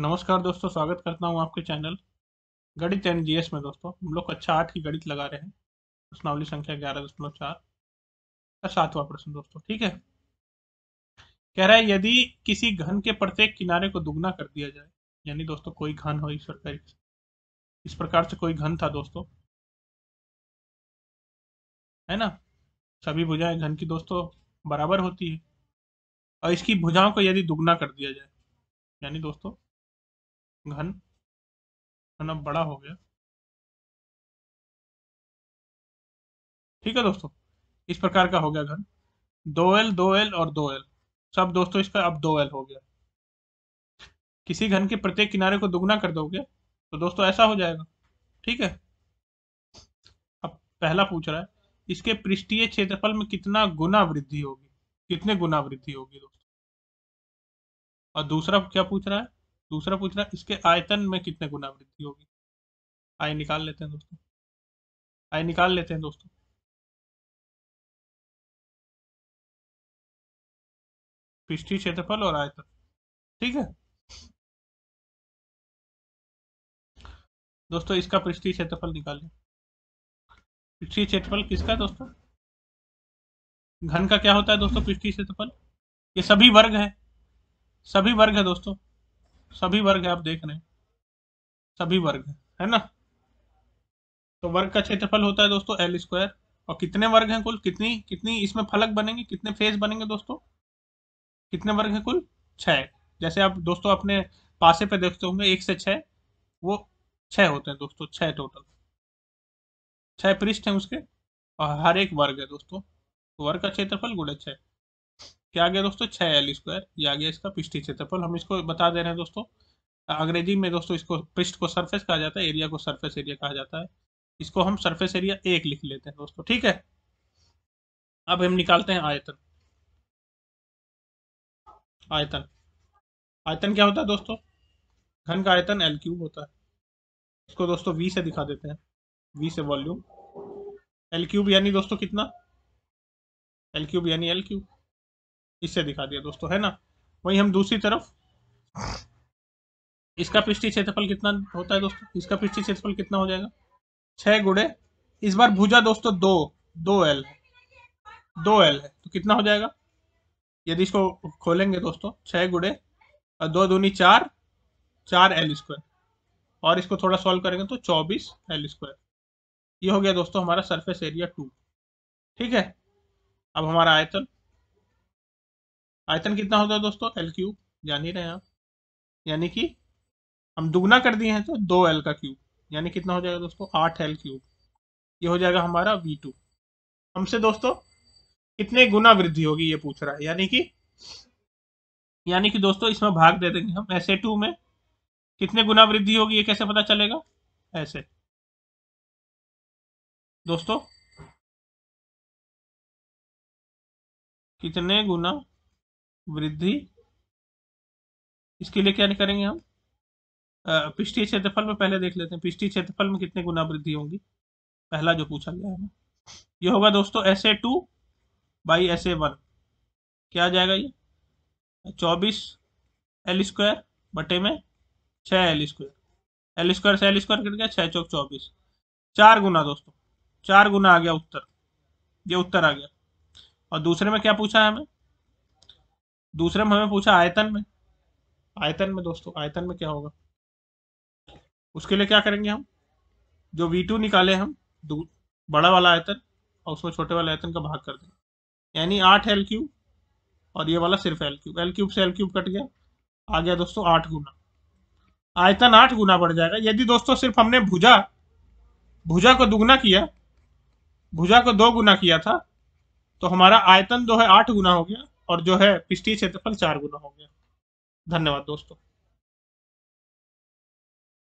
नमस्कार दोस्तों स्वागत करता हूँ आपके चैनल गणित एन जी में दोस्तों हम लोग कक्षा अच्छा आठ की गणित लगा रहे हैं प्रश्नावली संख्या ग्यारह दशमलव चार का सातवां प्रश्न दोस्तों ठीक है कह रहा है यदि किसी घन के प्रत्येक किनारे को दुगना कर दिया जाए यानी दोस्तों कोई घन हो ईश्वर का इस प्रकार से कोई घन था दोस्तों है ना सभी भुजाएं घन की दोस्तों बराबर होती है और इसकी भुजाओं को यदि दुगना कर दिया जाए यानी दोस्तों घन घन अब बड़ा हो गया ठीक है दोस्तों इस प्रकार का हो गया घन दो एल दो एल और दो एल सब दोस्तों इसका अब दो एल हो गया किसी घन के प्रत्येक किनारे को दुगना कर दोगे तो दोस्तों ऐसा हो जाएगा ठीक है अब पहला पूछ रहा है इसके पृष्ठीय क्षेत्रफल में कितना गुना वृद्धि होगी कितने गुना वृद्धि होगी दोस्तों और दूसरा क्या पूछ रहा है दूसरा पूछ रहा है इसके आयतन में कितने गुना वृद्धि होगी आय निकाल लेते हैं दोस्तों आय निकाल लेते हैं दोस्तों पृष्ठी क्षेत्रफल और आयतन ठीक है दोस्तों इसका पृष्ठी क्षेत्रफल लें पृष्ठी क्षेत्रफल किसका है दोस्तों घन का क्या होता है दोस्तों पृष्ठी क्षेत्रफल ये सभी वर्ग है सभी वर्ग है दोस्तों सभी वर्ग है आप देख रहे हैं सभी वर्ग है ना तो वर्ग का क्षेत्रफल होता है दोस्तों एल स्क्वायर और कितने वर्ग हैं कुल कितनी कितनी इसमें फलक बनेंगे कितने फेस बनेंगे दोस्तों कितने वर्ग हैं कुल छः जैसे आप दोस्तों अपने पासे पे देखते होंगे एक से छः वो छः होते हैं दोस्तों छः टोटल छः पृष्ठ हैं उसके और हर एक वर्ग है दोस्तों तो वर्ग का क्षेत्रफल गुड़े छः क्या आ गया दोस्तों छः एल स्क्वायर ये आ गया इसका पृष्ठी क्षेत्रफल हम इसको बता दे रहे हैं दोस्तों अंग्रेजी में दोस्तों इसको पृष्ठ को सरफेस कहा जाता है एरिया को सरफेस एरिया कहा जाता है इसको हम सरफेस एरिया एक लिख लेते हैं दोस्तों ठीक है अब हम निकालते हैं आयतन आयतन आयतन क्या होता है दोस्तों घन का आयतन एल क्यूब होता है इसको दोस्तों वी से दिखा देते हैं वी से वॉल्यूम एल क्यूब यानी दोस्तों कितना एल क्यूब यानी एल क्यूब इससे दिखा दिया दोस्तों है ना वहीं हम दूसरी तरफ इसका पृष्ठी क्षेत्रफल कितना होता है दोस्तों इसका पृष्ठी क्षेत्रफल कितना हो जाएगा छह गुड़े इस बार भुजा दोस्तों दो दो एल है दो एल है तो कितना हो जाएगा यदि इसको खोलेंगे दोस्तों छह गुड़े और दो दूनी चार चार एल स्क्वायर और इसको थोड़ा सॉल्व करेंगे तो चौबीस एल स्क्वायर ये हो गया दोस्तों हमारा सरफेस एरिया टू ठीक है अब हमारा आयतन आयतन कितना होता है दोस्तों एल क्यूब जान ही रहे हैं आप यानी कि हम दुगना कर दिए हैं तो दो एल का क्यूब यानी कितना हो जाएगा दोस्तों आठ एल क्यूब ये हो जाएगा हमारा वी टू हमसे दोस्तों कितने गुना वृद्धि होगी ये पूछ रहा है यानी कि यानी कि दोस्तों इसमें भाग दे देंगे हम ऐसे टू में कितने गुना वृद्धि होगी ये कैसे पता चलेगा ऐसे दोस्तों कितने गुना वृद्धि इसके लिए क्या करेंगे हम पिष्टीय क्षेत्रफल में पहले देख लेते हैं पिष्टीय क्षेत्रफल में कितने गुना वृद्धि होगी पहला जो पूछा गया है ये होगा दोस्तों S A two by S A one क्या आ जाएगा ये चौबीस एल स्क्वायर बटे में छ एल स्क्वायर एल स्क्वायर से एल स्क्वायर कट गया छः चौक चौबीस चार गुना दोस्तों चार गुना आ गया उत्तर ये उत्तर आ गया और दूसरे में क्या पूछा है हमें दूसरे में हमें पूछा आयतन में आयतन में दोस्तों आयतन में क्या होगा उसके लिए क्या करेंगे हम जो V2 निकाले हम बड़ा वाला आयतन और उसमें छोटे वाले आयतन का भाग कर देंगे यानी आठ एल क्यूब और ये वाला सिर्फ एल क्यूब एल क्यूब से एल क्यूब कट गया आ गया दोस्तों आठ गुना आयतन आठ गुना बढ़ जाएगा यदि दोस्तों सिर्फ हमने भुजा भुजा को दुगुना किया भुजा को दो गुना किया था तो हमारा आयतन जो है आठ गुना हो गया और जो है पृष्ठीय क्षेत्रफल चार गुना हो गया धन्यवाद दोस्तों